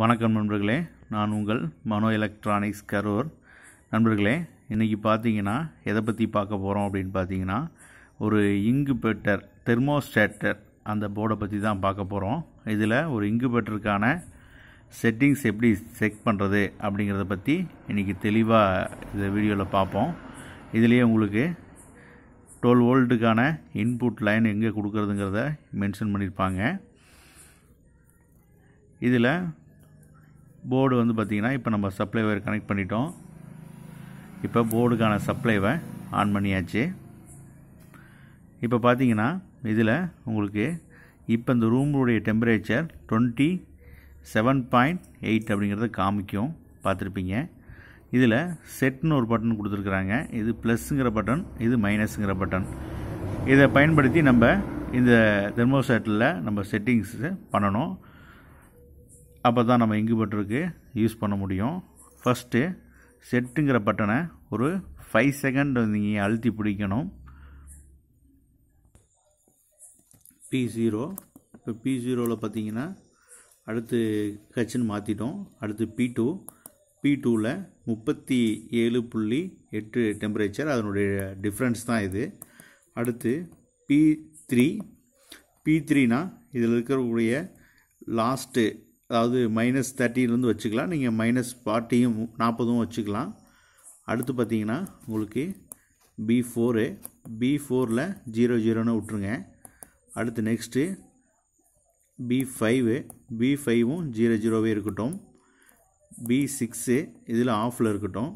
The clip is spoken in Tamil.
வணக்கம் நண்பர்களே நான் உங்கள் மனோ எலக்ட்ரானிக்ஸ் கரூர் நண்பர்களே இன்றைக்கி பார்த்தீங்கன்னா எதை பற்றி பார்க்க போகிறோம் அப்படின்னு பார்த்தீங்கன்னா ஒரு இங்குபேட்டர் தெர்மோஸ்டேட்டர் அந்த போர்டை பற்றி தான் பார்க்க போகிறோம் இதில் ஒரு இங்குபேட்டருக்கான செட்டிங்ஸ் எப்படி செக் பண்ணுறது அப்படிங்கிறத பற்றி இன்றைக்கி தெளிவாக இந்த வீடியோவில் பார்ப்போம் இதுலேயே உங்களுக்கு டுவெல் வோல்ட்டுக்கான இன்புட் லைன் எங்கே கொடுக்குறதுங்கிறத மென்ஷன் பண்ணியிருப்பாங்க இதில் போர்டு வந்து பார்த்திங்கன்னா இப்போ நம்ம சப்ளை ஒயர் கனெக்ட் பண்ணிட்டோம் இப்போ போர்டுக்கான சப்ளைவை ஆன் பண்ணியாச்சு இப்போ பார்த்தீங்கன்னா இதில் உங்களுக்கு இப்போ இந்த ரூமுடைய temperature twenty seven point eight அப்படிங்கிறத காமிக்கும் பார்த்துருப்பீங்க இதில் செட்னு ஒரு பட்டன் கொடுத்துருக்குறாங்க இது ப்ளஸ்ஸுங்கிற பட்டன் இது மைனஸுங்கிற பட்டன் இதை பயன்படுத்தி நம்ம இந்த தெர்மோசேட்டில் நம்ம செட்டிங்ஸு பண்ணணும் அப்போ தான் நம்ம இன்குபேட்டருக்கு யூஸ் பண்ண முடியும் ஃபஸ்ட்டு செட்டுங்கிற பட்டனை ஒரு ஃபைவ் செகண்ட் நீங்கள் அழுத்தி பிடிக்கணும் பி ஜீரோ இப்போ பி ஜீரோவில் பார்த்தீங்கன்னா அடுத்து கச்சின்னு மாற்றிட்டோம் அடுத்து பி டூ பி டூவில் முப்பத்தி ஏழு புள்ளி எட்டு டெம்பரேச்சர் அதனுடைய டிஃப்ரென்ஸ் தான் இது அடுத்து பி த்ரீ பி த்ரீனா இதில் இருக்கக்கூடிய லாஸ்ட்டு அதாவது மைனஸ் தேர்ட்டின்லேருந்து வச்சுக்கலாம் நீங்கள் மைனஸ் ஃபார்ட்டியும் நாற்பதும் வச்சுக்கலாம் அடுத்து பார்த்தீங்கன்னா உங்களுக்கு பி ஃபோரு பி ஃபோரில் ஜீரோ ஜீரோன்னு விட்ருங்க அடுத்து நெக்ஸ்ட்டு பி ஃபைவு பி ஃபைவும் ஜீரோ ஜீரோவே இருக்கட்டும் பி சிக்ஸு இதில் ஆஃபில் இருக்கட்டும்